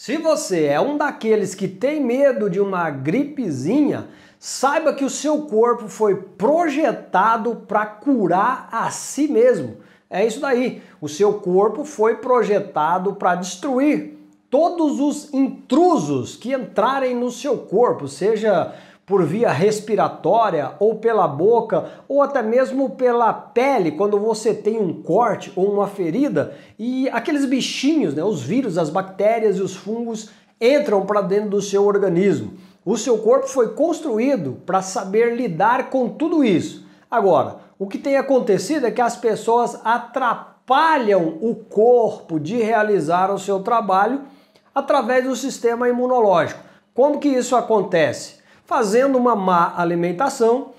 Se você é um daqueles que tem medo de uma gripezinha, saiba que o seu corpo foi projetado para curar a si mesmo. É isso daí. O seu corpo foi projetado para destruir todos os intrusos que entrarem no seu corpo, seja por via respiratória ou pela boca ou até mesmo pela pele, quando você tem um corte ou uma ferida e aqueles bichinhos, né, os vírus, as bactérias e os fungos entram para dentro do seu organismo. O seu corpo foi construído para saber lidar com tudo isso. Agora, o que tem acontecido é que as pessoas atrapalham o corpo de realizar o seu trabalho através do sistema imunológico. Como que isso acontece? fazendo uma má alimentação,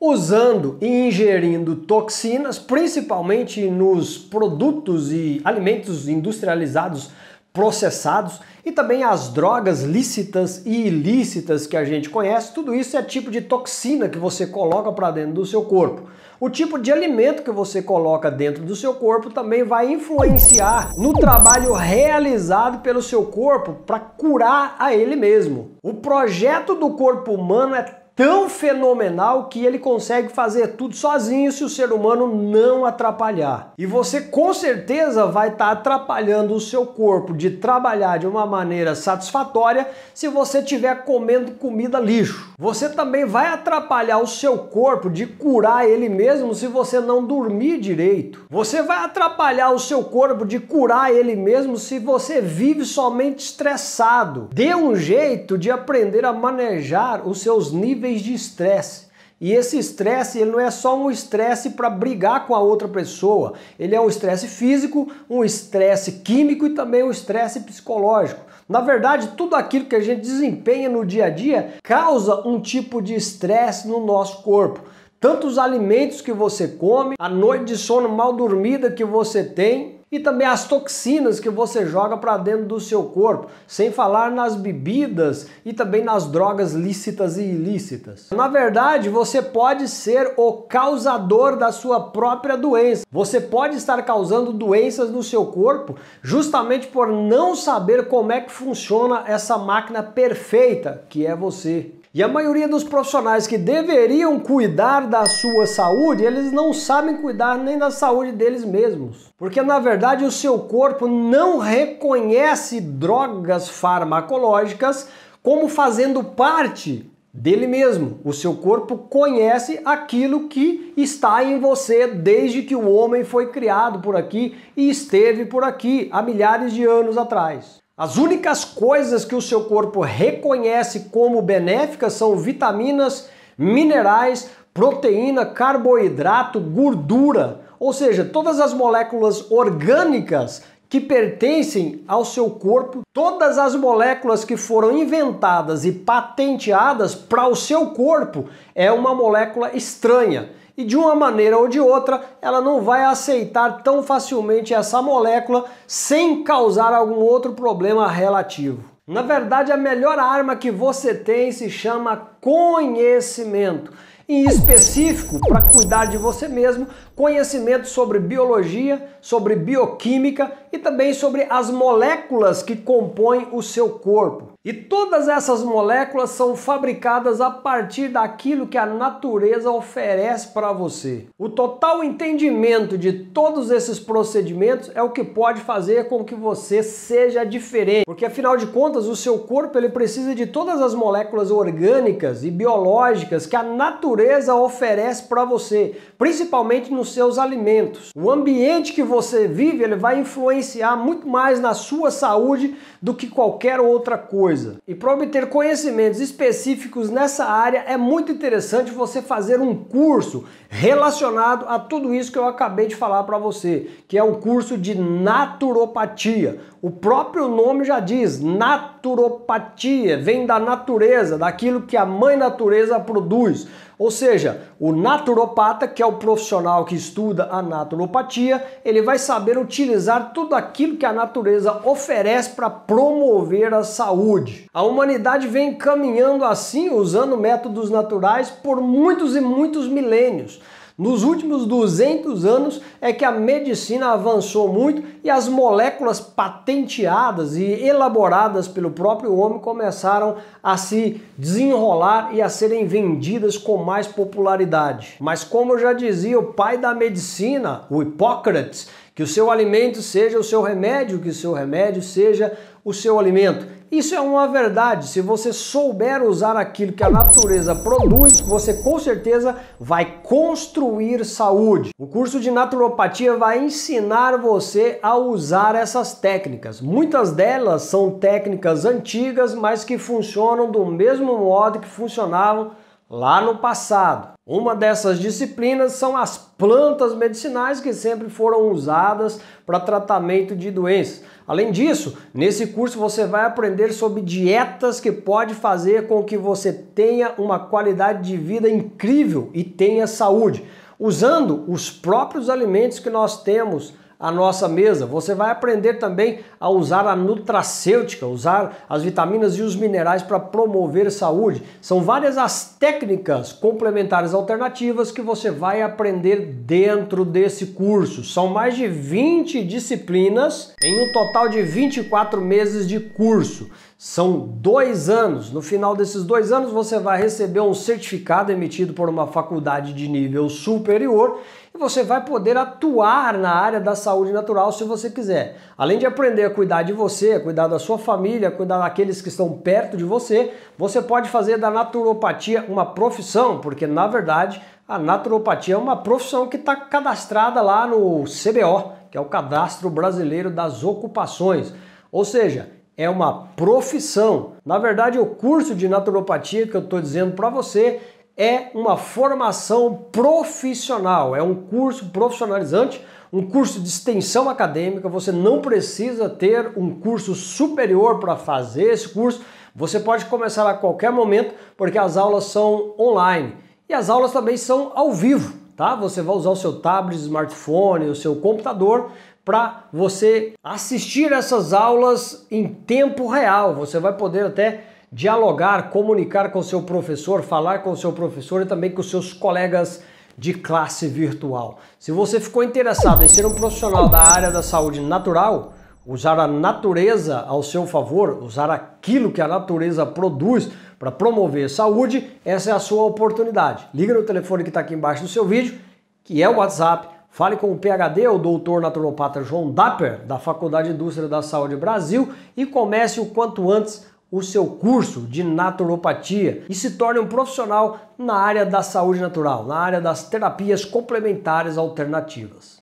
usando e ingerindo toxinas, principalmente nos produtos e alimentos industrializados processados e também as drogas lícitas e ilícitas que a gente conhece, tudo isso é tipo de toxina que você coloca para dentro do seu corpo. O tipo de alimento que você coloca dentro do seu corpo também vai influenciar no trabalho realizado pelo seu corpo para curar a ele mesmo. O projeto do corpo humano é tão fenomenal que ele consegue fazer tudo sozinho se o ser humano não atrapalhar. E você com certeza vai estar tá atrapalhando o seu corpo de trabalhar de uma maneira satisfatória se você estiver comendo comida lixo. Você também vai atrapalhar o seu corpo de curar ele mesmo se você não dormir direito. Você vai atrapalhar o seu corpo de curar ele mesmo se você vive somente estressado. Dê um jeito de aprender a manejar os seus níveis níveis de estresse. E esse estresse, ele não é só um estresse para brigar com a outra pessoa. Ele é um estresse físico, um estresse químico e também um estresse psicológico. Na verdade, tudo aquilo que a gente desempenha no dia a dia causa um tipo de estresse no nosso corpo. Tanto os alimentos que você come, a noite de sono mal dormida que você tem, e também as toxinas que você joga para dentro do seu corpo, sem falar nas bebidas e também nas drogas lícitas e ilícitas. Na verdade, você pode ser o causador da sua própria doença. Você pode estar causando doenças no seu corpo justamente por não saber como é que funciona essa máquina perfeita que é você. E a maioria dos profissionais que deveriam cuidar da sua saúde, eles não sabem cuidar nem da saúde deles mesmos. Porque na verdade o seu corpo não reconhece drogas farmacológicas como fazendo parte dele mesmo. O seu corpo conhece aquilo que está em você desde que o homem foi criado por aqui e esteve por aqui há milhares de anos atrás. As únicas coisas que o seu corpo reconhece como benéficas são vitaminas, minerais, proteína, carboidrato, gordura, ou seja, todas as moléculas orgânicas que pertencem ao seu corpo, todas as moléculas que foram inventadas e patenteadas para o seu corpo é uma molécula estranha e de uma maneira ou de outra ela não vai aceitar tão facilmente essa molécula sem causar algum outro problema relativo. Na verdade, a melhor arma que você tem se chama conhecimento. Em específico, para cuidar de você mesmo, conhecimento sobre biologia, sobre bioquímica e também sobre as moléculas que compõem o seu corpo. E todas essas moléculas são fabricadas a partir daquilo que a natureza oferece para você. O total entendimento de todos esses procedimentos é o que pode fazer com que você seja diferente, porque afinal de contas o seu corpo ele precisa de todas as moléculas orgânicas e biológicas que a natureza oferece para você, principalmente no seus alimentos. O ambiente que você vive ele vai influenciar muito mais na sua saúde do que qualquer outra coisa. E para obter conhecimentos específicos nessa área é muito interessante você fazer um curso relacionado a tudo isso que eu acabei de falar para você, que é um curso de naturopatia. O próprio nome já diz, naturopatia, vem da natureza, daquilo que a mãe natureza produz. Ou seja, o naturopata, que é o profissional que que estuda a naturopatia, ele vai saber utilizar tudo aquilo que a natureza oferece para promover a saúde. A humanidade vem caminhando assim, usando métodos naturais por muitos e muitos milênios. Nos últimos 200 anos é que a medicina avançou muito e as moléculas patenteadas e elaboradas pelo próprio homem começaram a se desenrolar e a serem vendidas com mais popularidade. Mas como eu já dizia o pai da medicina, o Hipócrates, que o seu alimento seja o seu remédio, que o seu remédio seja o seu alimento. Isso é uma verdade. Se você souber usar aquilo que a natureza produz, você com certeza vai construir saúde. O curso de naturopatia vai ensinar você a usar essas técnicas. Muitas delas são técnicas antigas, mas que funcionam do mesmo modo que funcionavam lá no passado. Uma dessas disciplinas são as plantas medicinais que sempre foram usadas para tratamento de doenças. Além disso, nesse curso você vai aprender sobre dietas que pode fazer com que você tenha uma qualidade de vida incrível e tenha saúde, usando os próprios alimentos que nós temos a nossa mesa. Você vai aprender também a usar a nutracêutica, usar as vitaminas e os minerais para promover saúde. São várias as técnicas complementares alternativas que você vai aprender dentro desse curso. São mais de 20 disciplinas em um total de 24 meses de curso. São dois anos. No final desses dois anos, você vai receber um certificado emitido por uma faculdade de nível superior você vai poder atuar na área da saúde natural se você quiser. Além de aprender a cuidar de você, cuidar da sua família, cuidar daqueles que estão perto de você, você pode fazer da naturopatia uma profissão, porque na verdade a naturopatia é uma profissão que está cadastrada lá no CBO, que é o Cadastro Brasileiro das Ocupações. Ou seja, é uma profissão. Na verdade, o curso de naturopatia que eu estou dizendo para você é uma formação profissional, é um curso profissionalizante, um curso de extensão acadêmica. Você não precisa ter um curso superior para fazer esse curso. Você pode começar a qualquer momento, porque as aulas são online e as aulas também são ao vivo, tá? Você vai usar o seu tablet, smartphone, o seu computador para você assistir essas aulas em tempo real. Você vai poder até dialogar, comunicar com seu professor, falar com seu professor e também com seus colegas de classe virtual. Se você ficou interessado em ser um profissional da área da saúde natural, usar a natureza ao seu favor, usar aquilo que a natureza produz para promover saúde, essa é a sua oportunidade. Liga no telefone que está aqui embaixo do seu vídeo, que é o WhatsApp. Fale com o PhD, o doutor naturopata João Dapper, da Faculdade de Indústria da Saúde Brasil, e comece o quanto antes o seu curso de naturopatia e se torne um profissional na área da saúde natural, na área das terapias complementares alternativas.